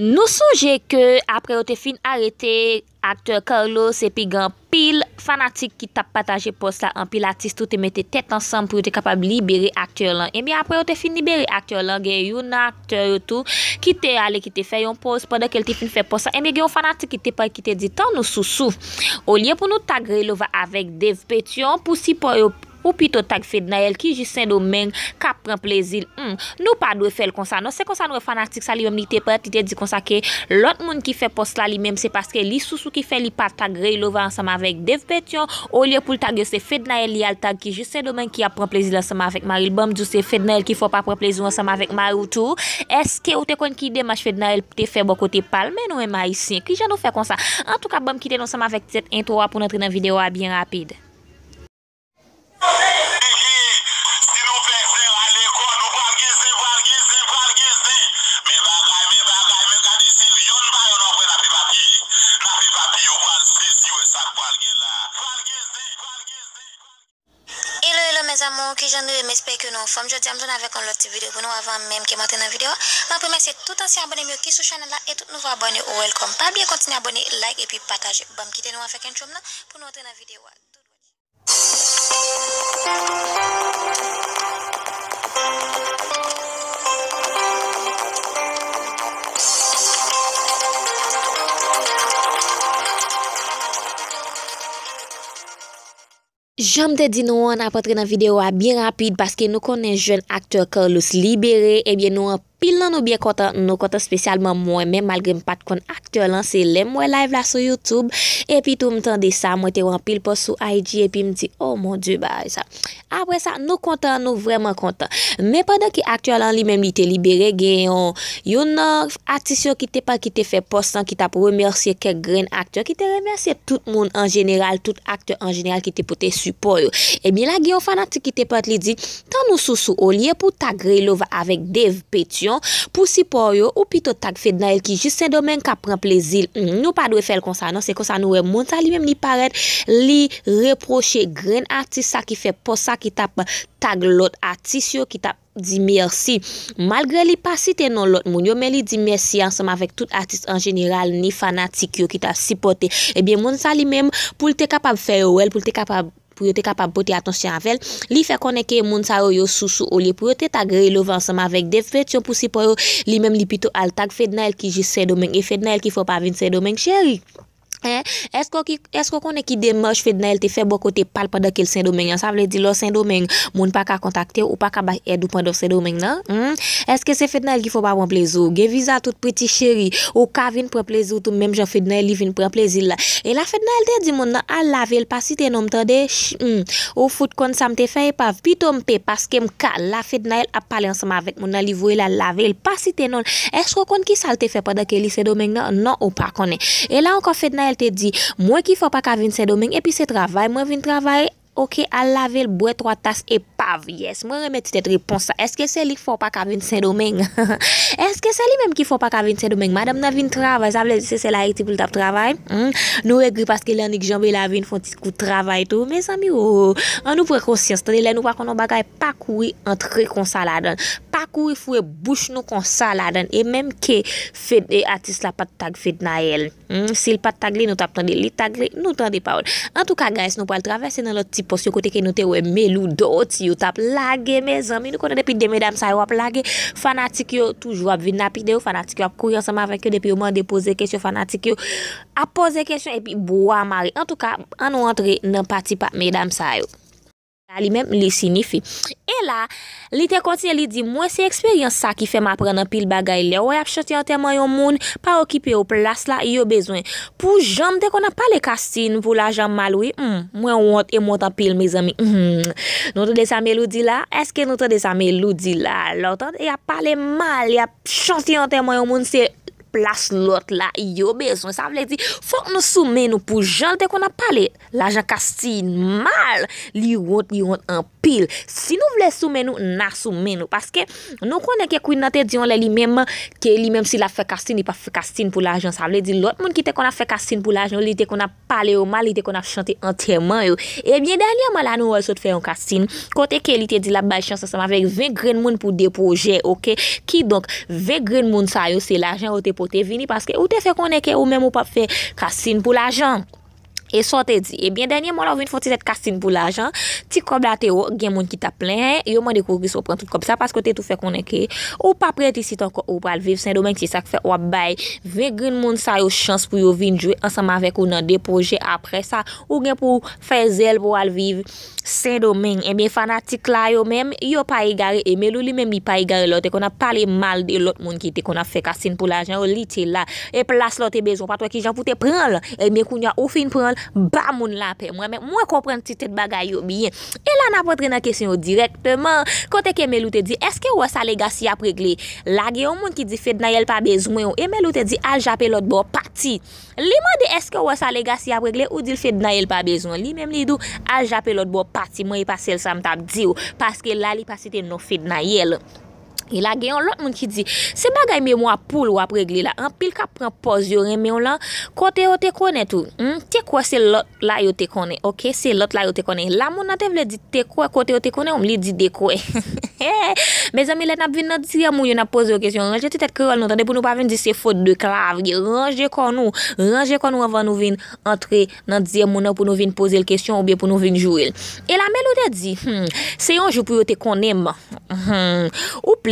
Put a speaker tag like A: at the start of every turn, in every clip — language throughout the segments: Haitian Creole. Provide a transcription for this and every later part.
A: Nou souje ke apre yo te fin arete akteur Carlos epi gen pil fanatik ki tap pataje pos la an pil artistou te mette tet ansan pou yo te kapab libere akteur lan. Emi apre yo te fin libere akteur lan gen yon akteur yo tou ki te ale ki te fe yon pos pwede ke te fin fe pos la. Emi gen yon fanatik ki te pe ki te di tan nou sou sou. O liye pou nou tagre lo va avek dev petyon pou si pou yo... Ou pito tag FEDNAEL ki jisen domen ka pren plezil. Hmm, nou pa dwe fel konsa. Non se konsa nou refan artik sa li wèm li te pati te di konsa ke lout moun ki fe posla li mèm se paske li sou sou ki fe li pa tag relova ansama vek Dev Betion. Ou li pou tag se FEDNAEL li al tag ki jisen domen ki a pren plezil ansama vek Maril. Bambi djou se FEDNAEL ki fò pa pren plezil ansama vek Maril ou tou. Eske ou te kon ki demaj FEDNAEL te fe bokote palmen ou emay si. Ki jan nou fe konsa. An tou ka bambi ki ten non ansama vek tete intro a pou nantre nan video a bien rapide. Ok j'en ai, que nous sommes. Je dis à vous avec un autre vidéo pour nous avant même que maintenant la vidéo. Je vous remercie tout ancien abonné qui est sur la chaîne là et tout nouveau abonné ou welcome. Pas bien continuez à abonner, like et puis partager. Bon, quittez-nous avec un chum là pour nous entrer dans la vidéo. Jom te di nou an apotre nan videwa byen rapid, baske nou konen jwen aktor Carlos Liberi, ebyen nou an pil nan nou biye kontan, nou kontan spesyalman mwen, men malgre m pat kon aktyon lan, se lem mwen live la sou YouTube, epi tou m tende sa, mwen te wampil pos sou IG, epi m di, oh mon die, ba, apre sa, nou kontan, nou vremen kontan, men padan ki aktyon lan li, men li te libere gen yon, yon nan, atisyon ki te pa ki te fe postan, ki ta pou remersye ke gren aktyon, ki te remersye tout moun an jeneral, tout aktyon an jeneral ki te pote supo yo, e mi la gen yo fanatik ki te pat li di, tan nou sou sou o liye pou ta grelova avek dev petyon, pou sipor yo ou pito tag fedna el ki jist sen domen ka pren plezil. Mm, nou pa dwe fel konsa nan, se konsa nou e moun sa li mem li paret li reproche gren artist sa ki fe posa ki tap tag lot artist yo ki tap di mersi. Malgre li pasite non lot moun yo, men li di mersi ansam avek tout artist an general ni fanatik yo ki tap sipote. Ebyen moun sa li mem pou lte kapab ferewel, pou lte kapab... pou yo te kapab poti atonsyen avel. Li fe koneke moun sa ro yo sou sou olye, pou yo te tagre lo vansama vek defret. Chon pousi pou yo li mem li pito altak, fed na el ki jis se domen, e fed na el ki fò pa vin se domen. Cheri! esko kone ki demaj fedna el te febo kote pal padakil sen domen, an sa vle di lo sen domen moun pa ka kontakte ou pa ka ba edu pandof sen domen nan, eske se fedna el ki fo ba bon plezo, ge viza tout preti cheri ou ka vin pre plezo ou tou menm jan fedna el li vin pre plezi la e la fedna el te di moun nan al lave el pasite nou mtande, ou foute konde sa mte fe yi pav, pito mpe paske mka la fedna el ap pale ansama avet moun nan li vwe la lave el pasite non esko kone ki sal te fe padakil sen domen nan nan ou pa kone, e la anko fedna el el te di, mwen ki fwa pa ka vin se domen, epi se travay, mwen vin travay, ok, al lavel, bwe 3 tas epi, Pav, yes, mwen remet tete reponsa. Eske se li fwa pa kavin se domen? Eske se li menm ki fwa pa kavin se domen? Madame na vin travay, zavle, se se la e ti pou l tap travay? Hmm? Nou regri paske lè anik jambè la vin fwantis kou travay tou. Mè zami ou, an nou prekonsyans, tade lè nou wakon nou bagay pakoui antre konsa ladan. Pakoui fwe bouch nou konsa ladan. E menm ke fed e atis la pat tag fed na el. Hmm? Se l pat tag li nou tap tande, li tag li nou tande pa ou. An tou ka gans nou pwal travay se nan lot ti pos yo kote ke nou te wè melou do oti. Ou tap lage me zanmi Nou konen depi de medam sayo Ape lage fanatik yo Toujou ap vinapide yo Fanatik yo ap kouyon seman vek yo Depi ouman depoze kèsyon fanatik yo Apoze kèsyon epi bo amari En tout ka an nou antre nan pati pa Medam sayo Li mèm li sinifi. E la, li te kontine li di, mwen se eksperyans sa ki fè m apren an pil bagay li. Ou yap choti an teman yon moun, pa okipe yo plas la, yo bezwen. Pou jom te konan pale kastin pou la jom mal wè, hmm, mwen wot e mwot an pil me zami. Hmm, hmm. Noutre de sa melou di la, eske noutre de sa melou di la, loutan, yap pale mal, yap choti an teman yon moun, se... plas lot la yo bezon. Sa vle di, fok nou soumen nou pou jan li te kon a pale, la jan kastin mal, li yon, li yon an pil. Si nou vle soumen nou, na soumen nou. Paske, nou konen ke kouy nan te diyon le li menman ke li menm si la fe kastin, li pa fe kastin pou la jan. Sa vle di, lot moun ki te kon a fe kastin pou la jan li te kon a pale yo mal, li te kon a chante anterman yo. Ebyen, danyaman la nou wazot fe yon kastin, kote ke li te di la bachan sasama vek vek gren moun pou de proje, okey? Ki donk vek gren moun sa yo, se la jan Ou te vini paske ou te fè koneke ou mèm ou pa fè kassin pou la janm. E so te di Ebyen denye moun la ou vin fwoti set kastin pou la jan Ti kob la te ou Gen moun ki ta plen Yo mwen dekou kis ou pran tout kob sa Paske te tou fe konen ke Ou pa pre ti sit anko ou pral viv Sen domen ki sa kfe wabay Ve gen moun sa yo chans pou yo vin djwe Ansama vek ou nan de proje apre sa Ou gen pou fe zel pou wal viv Sen domen Ebyen fanatik la yo men Yo pa igare e Ebyen lou li men mi pa igare e lò Te kon a pale mal de lòt moun ki te kon a fe kastin pou la jan Ou li te la E plas lò te bezon Patwa ki jan pou te pran lò e Ba moun lanpe mwen, mwen kompren titet bagay yo biyen E lan apotre nan kesyon yo direktman Kote ke melou te di, eske wos a legasy apregle? La gen yon moun ki di fed nayel pa bezwen yo E melou te di, aljapelot bo pati Li men de eske wos a legasy apregle ou di fed nayel pa bezwen? Li men li do, aljapelot bo pati Mwen yi e pasel sa mtap di yo Paske la li pasite nou fed nayel E la genyon lot moun ki di, se bagay mè mwa poul wapregli la, an pil ka pran poz yon remè yon lan, kote yo te konè tou. Hmm? Tiè kwa se lot la yo te konè? Ok, se lot la yo te konè. La moun nan te vle di, te kwa kote yo te konè ou mli di de kwa. Me zan mi lè nan bin nan di yon moun yon na poz yo kèsyon. Ranje te tèt krol nou. Tande pou nou pa vin di se fote de klav. Ranje kon nou. Ranje kon nou avan nou vin antre nan di yon moun nan pou nou vin poz el kèsyon ou biè pou nou vin jou el. E la men nou te di, hmm, se yon jou pou yo te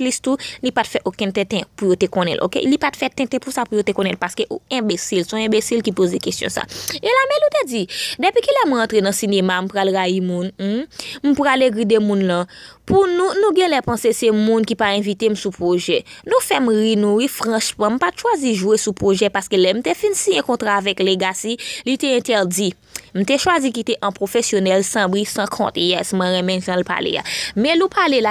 A: plistou, ni pat fè oken te ten pou yo te konen, ok? Li pat fè ten te pou sa pou yo te konen, paske ou imbesil, son imbesil ki pose de kisyon sa. E la, me lou te di, depi ki la mwen entre nan sinema, mwen pral rayi moun, mwen hmm? pral e gride moun lan, pou nou, nou gen lè panse se moun ki pa invite m sou projè. Nou fèm rinou, mwen franche mwen pat chwazi jwè sou projè, paske mwen te finsi yon kontra avèk legasi, li te interdi. Mwen te chwazi ki te an profesyonel sanbri, san konti, yes, mwen remen san l palè. Me lou palè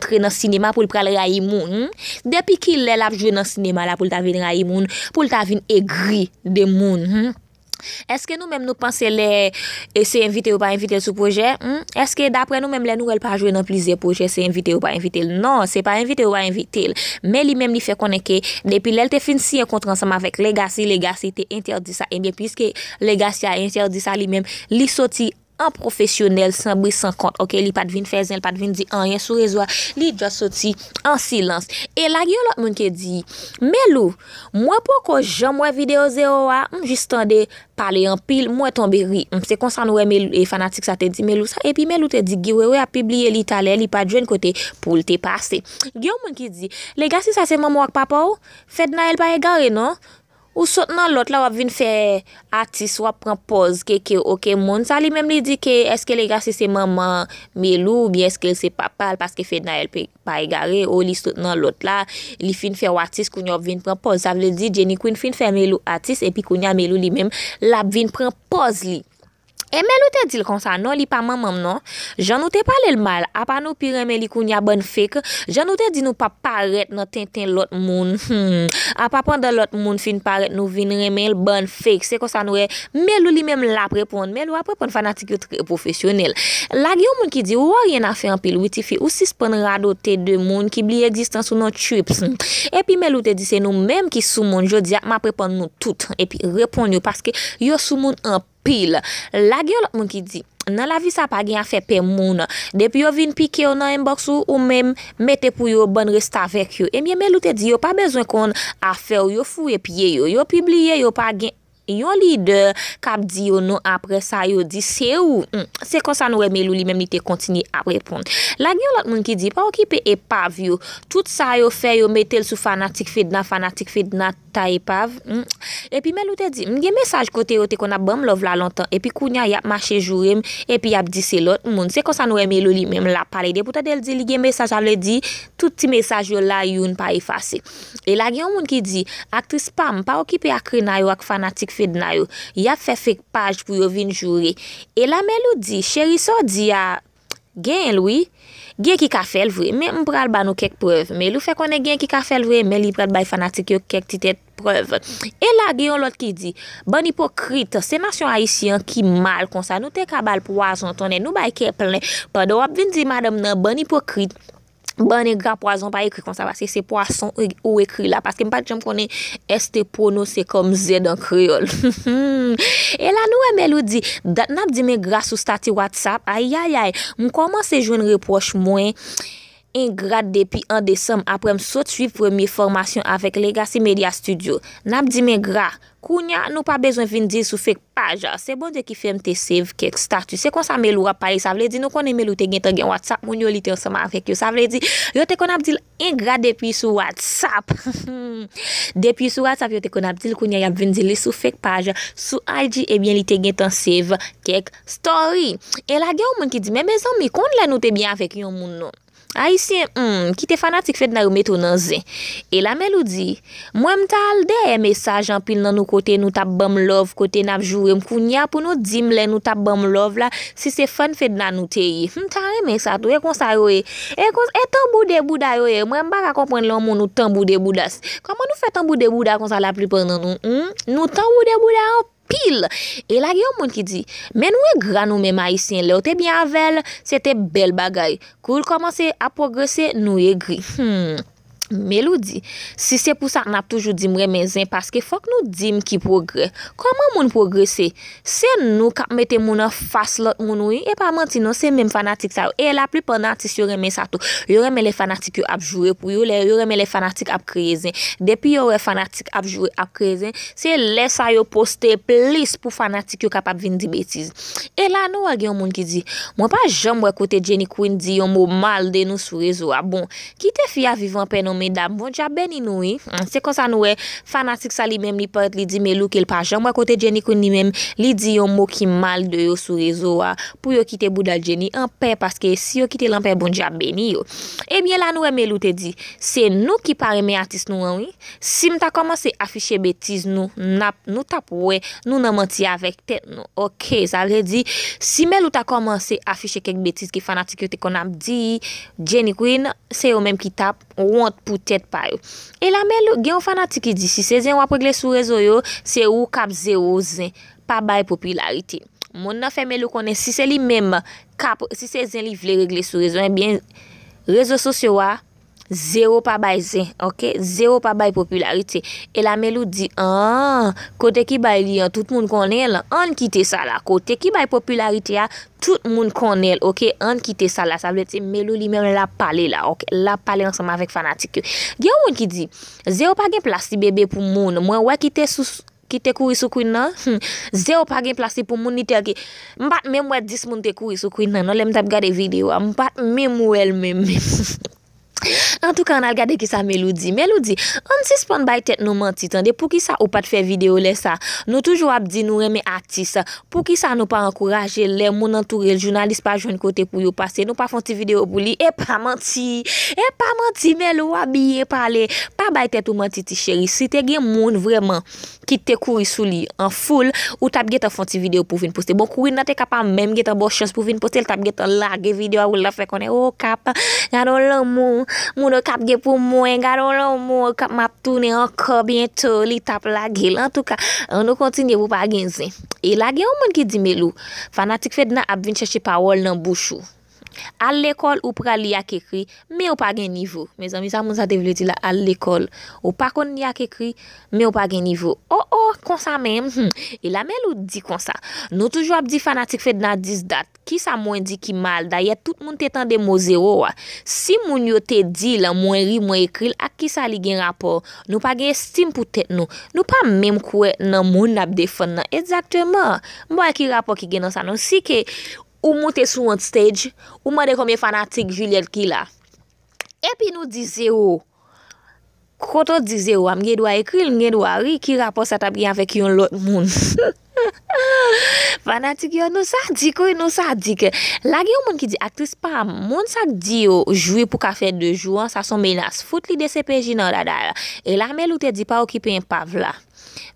A: Mwen ap jwene nan sinema pou l pral re a imoun. Depi ki l ap jwene nan sinema pou l ta vin re a imoun, pou l ta vin e gri de moun. Hmm. Eske nou men nou panse se eh, invite ou pa invite sou proje? Hmm? Eske dapre nou men l nou el pa jwene nan plize proje se invite ou pa invite? Non, se pa invite ou pa invite. Men li men li fe koneke. Depi l el te fin si ekontran seman vek legacy, legacy te interdi sa. An profesyonel, sanbri san kont. Ok, li pa devin fezen, li pa devin di an, yon sou rezoa. Li dja soti an silans. E la gyo lak moun ki di, Melou, mwen pou kon jan mwen video 0 a, mwen jistande pale yon pil, mwen tombe ri. Mwen se konsan wè Melou, e fanatik sa te di Melou sa. E pi Melou te di, gyo wè a pibliye li tale, li pa djwen kote pou lte pase. Gyo moun ki di, le ga si sa se moun mwak papa ou, fed na el pa e gare non? Ou sot nan lot la wap vin fè atis wap pran poz keke ou ke moun. Sa li menm li di ke eske le gasi se maman melou ou bi eske se papal paske fè nan el pe pa egare. Ou li sot nan lot la li fin fè watis koun yo vin pran poz. Sa vle di Jenny Quinn fin fè melou atis epi koun yo melou li menm la vin pran poz li. E men loutè di l kon sa, nou non, li pa man man nan, jan loutè pale l mal. A pa nou pi remè li koun ya bon fèk, jan loutè di nou pa paret nou ten ten lout moun. Hmm. A pa pandan lout moun fin paret nou vin remè l bon fèk. Se kon sa nou e, men lout li mèm la preponde, men lout la preponde fanatik yo trè profesyonel. Lag yo moun ki di, wò rien a fè anpil, witi fi ou si spen rado te de moun ki bli egzistan sou nou chwips. Hmm. E pi men loutè di se nou, menm ki sou moun, yo di akman preponde nou tout. E pi reponde yo, paske yo sou moun anpil. Pil, lage yo lakman ki di, nan la vi sa pa gen afe pe moun, depi yo vin pike yo nan en boks ou ou men mette pou yo bon resta vek yo, emye eh men lute di yo pa bezwen kon afe yo fwe piye yo, yo pibliye yo pa gen afe. Yon li de kap di yo nou apre sa yo di se ou hmm, Se konsa nou e melou li menm li te kontini ap repond La gen yon lot moun ki di Pa wakip e epav yo Tout sa yo fe yo metel sou fanatik fed na fanatik fed na ta epav hmm. E pi menlou te di Gen mesaj kote yo te kon a bam lov la lontan E pi kounya yap mache jurem E pi yap di se lot moun Se konsa nou e melou li menm la pare de Pouta de el di li gen mesaj al le di Tout ti mesaj yo la yon pa e fase E la gen yon moun ki di Akte spam pa wakip e akre na yo ak fanatik fed Y a fe fek paj pou yo vin jure. E la men lou di, cheri so di a gen lwi, gen ki ka fel vwe, men mpral ban nou kek prev. Men lou fe konen gen ki ka fel vwe, men li pral bay fanatik yo kek titet prev. E la gen yon lot ki di, ban ipokrit, seman syon haisyen ki mal konsa, nou te kabal pou wazon tonen, nou bay keplen, padou ap vin di madam nan, ban ipokrit. Ban e gra poason pa ekri kon sa basi, se poason ou ekri la. Paske m pa jom konen este pono, se kom zed an kriol. E la nou e eh, melodi, nan ap di men gra sou stati WhatsApp. Ayayay, m koman se joun reproche mwen. En grad depi an desem, apre m sot suiv premier formasyon avek Legacy Media Studio. Nan ap di men gra... Kou nya nou pa bezwen vin di sou fek paj, se bon de ki fem te sev kek startu, se kon sa me lou apay, sa vle di nou kon eme lou te gen tan gen WhatsApp moun yo li te osama afek yo, sa vle di yo te kon ap di l ingra depi sou WhatsApp. Depi sou WhatsApp yo te kon ap di l kou nya yap vin di li sou fek paj, sou aji e eh bien li te gen tan sev kek story. E la gen ou moun ki di, me bezan mi kon lè nou te bien afek yon moun nou? A isi, hmm, ki te fanatik fèd nan yon metou nan zè. E la me lou di, mwen mta al de e mesaj an pil nan nou kote nou tap bam love kote nap jurem. Kou nya pou nou dim le nou tap bam love la, si se fan fèd nan nou te yi. Mta al de mè satou, e konsa yoye. E konsa, e, e tambou de bouda yoye. Mwen mba ka kompwen lè an moun nou tambou de boudas. Koman nou fè tambou de bouda konsa la plipan nan nou? Hmm? Nou tambou de bouda yop. Pil, e la gen yon moun ki di, men nou e granou men maisyen, le ote bien avel, se te bel bagay, kou l komanse a progresen nou e gri. Hmm. Melou di, si se pou sa an ap toujou dim remen zin Paske fok nou dim ki progre Koman moun progre se? Se nou kap mette moun an fas lot moun ou yon E pa manti nou se men fanatik sa yo E la pli panatis yon remen sa tou Yon remen le fanatik yo ap jure pou yon Yon remen le fanatik ap krezen Depi yon re fanatik ap jure ap krezen Se lesa yo poste plis pou fanatik yo kap ap vin di betiz E la nou agen yon moun ki di Mwen pa jan mwen kote Jenny Quinn di yon mou mal den nou sou rezo A bon, ki te fya vivan pen nom mèdame, bonjabè ni nou yi, se konsa nou e, fanatik sa li mèm ni pèrt li di mèlou ke l'pajan, mwa kote jenikou ni mèm, li di yon mou ki mal de yo sou rezo wa, ah. pou yo kite boudal jenikou anpè, paske si yo kite l'anpè, bonjabè ni yo, e eh bie la nou e mèlou te di se nou ki pare mèy atis nou anwi si mta komanse afishe betis nou, nou tap wè nou nan manti avek tet nou ok, sa vre di, si mèlou ta komanse afishe kek betis ki fanatik yo te konam di, jenikou se yo mè pou tèt pa yo. E la men lo, gen ou fanatik ki di, si sezen wap regle sou rezo yo, se ou kap zero zen, pa bay popularite. Mon nan fe men lo konen, si se li men, kap, si sezen li vle regle sou rezo, enbyen, eh rezo sou sewa, 0 pa bay zen, ok, 0 pa bay popularite, e la melou di, aaa, ah, kote ki bay li ya, tout moun konen la, an kite sa la, kote ki bay popularite ya, tout moun konen, ok, an kite sa la, sa vwete melou li men la pale la, ok, la pale ansama vek fanatik yo. Gen moun ki di, 0 pa gen plasti bebe pou moun, mwen wè kite kuri sou kwen non? nan, 0 pa gen plasti pou moun ni tel ki, mwen pat mè mwè dis moun te kuri sou kwen nan, non lèm tap gade video, mwen pat mè mwè l mè mè. An tou ka an al gade ki sa melou di Melou di, an ti spon bay tet nou manti Tande pou ki sa ou pat fe video le sa Nou toujou ap di nou reme ati sa Pou ki sa nou pa ankouraje le Moun an toure, jounalist pa joun kote pou yo pase Nou pa fon ti video pou li, e pa manti E pa manti, melou Abye pale, pa bay tet ou manti ti cheri Si te gen moun vreman Ki te kouri sou li an foul Ou tab ge te fon ti video pou vin poste Bon kouri nan te kapa menm ge te bo chans pou vin poste El tab ge te lage video a ou la fe kone Oh kapa, yadon lan moun Moun nou kapge pou mwen, gado loun mwen, kap map tounen, anko bientou, li tap lage. Lantou ka, an nou kontinye pou pa genzen. E lage ou moun ki di melou, fanatik fed nan ap vin cheshi pawol nan bouchou. Al l'ekol ou pra li ak ekri, me ou pa gen nivou. Me zanmisa moun sa devle di la, al l'ekol ou pa kon li ak ekri, me ou pa gen nivou. Oh oh, konsa men, hmm. e la men lout di konsa. Nou toujou ap di fanatik fet nan dis dat, ki sa moun di ki mal, da ye tout moun te tende mou zero wa. Si moun yo te di la, moun ri, moun ekri, ak ki sa li gen rapor, nou pa gen estim pou tet nou. Nou pa men kouwe nan moun ap defon nan, ezakte man. Mwen ki rapor ki gen nan sa nou, si ke... Ou moun te sou on stage, ou moun de komye fanatik jil yel ki la. Epi nou dizi ou, koto dizi ou, am gen dwa ekril, gen dwa ri ki rapos atab gen avèk yon lot moun. Fanatik yo nou sa dik ou, nou sa dik. La gen yon moun ki di aktris pa, moun sa di yo jwi pou ka fè de jouan, sa son menas. Fout li de se peji nan dadara, e la mè loutè di pa okipè yon pav la.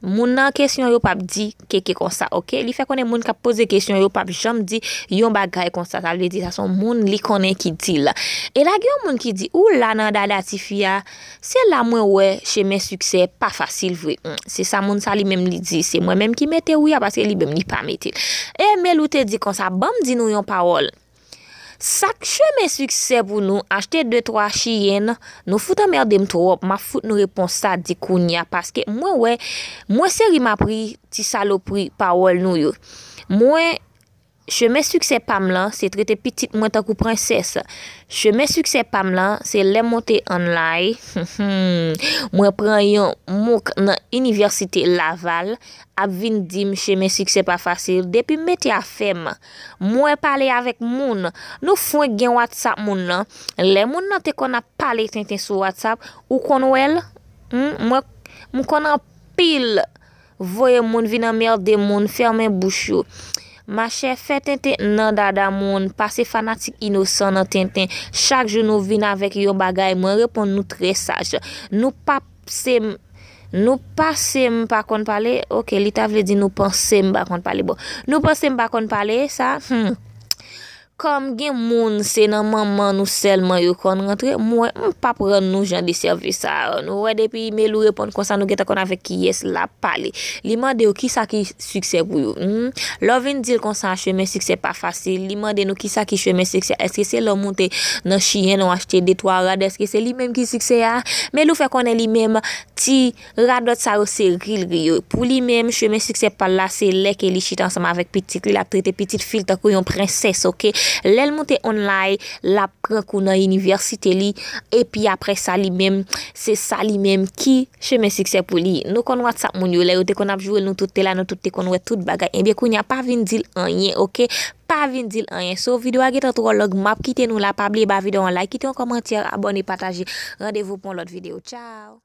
A: Moun nan kesyon yo pap di, keke konsa, oke, li fe konen moun ka pose kesyon yo pap, jom di, yon bagay konsa, sa li di, sa son moun li konen ki di la. E la gen yon moun ki di, ou la nan da datifi ya, se la mwen we, che men sukse, pa fasil vwe, mm, se sa moun sa li men li di, se mwen men ki mette ou ya, paske li bem ni pameti. E men louten di konsa, bam di nou yon parol. Sak che men sukses pou nou, achete 2-3 chiyen, nou foute a merdem tro, ma foute nou repons sa di kounya, paske mwen we, mwen seri ma pri, ti salopri, pa wol nou yo. Mwen, Che men suksep am lan, se trete pitit mwen takou prinses. Che men suksep am lan, se le mwote anlay, mwen preyon mwok nan universite Laval, ap vin dim che men suksep a fasil. Depi meti a fem, mwen pale avek moun, nou fwen gen WhatsApp moun lan, le moun nan te kon a pale ten ten sou WhatsApp, ou kon wèl, hmm, mwen kon a pil voye moun, vi nan merde moun, fermen bouchou. Ma chefe, fè ten ten nan dada moun. Pase fanatik inosan nan ten ten. Chak joun nou vin avèk yon bagay. Mwen repon nou tre saj. Nou pa sem... Nou pa sem bakon pale. Ok, li ta vle di nou pansem bakon pale. Bon, nou pansem bakon pale, sa. Hmm. Kom gen moun se nan manman nou selman yo kon rentre mwen, mwen pa pran nou jan diservi sa. Mwen depi melou repon konsan nou geta konan vek ki yes la pale. Li mwen deyo ki sa ki suksen pou yo? Hmm? Lo vin dil konsan che men suksen pa fasil, li mwen de nou ki sa ki che men suksen? Eske se loun moun te nan chiyen nou achete detwa rad, eske se li men ki suksen ya? Melou fe konen li men ti radot sa yo se ril griyo. Pou li men che men suksen pa la se lek e li chit ansama vek piti kri la piti piti filta kou yon prinses oké. Lèl moun te onlay, lap kwen koun an universite li, epi apre sa li mem, se sa li mem ki cheme sikse pou li. Nou konwad sap moun yo, lè yo te konap jwel nou tout te la, nou tout te konwad tout bagay, enbyè kwen ya pa vin dil anye, ok? Pa vin dil anye, so video agi tatou kon log map, kite nou la, pa bli ba video onlay, kite yon komantir, abon e pataje, randevou pon lot video, chow!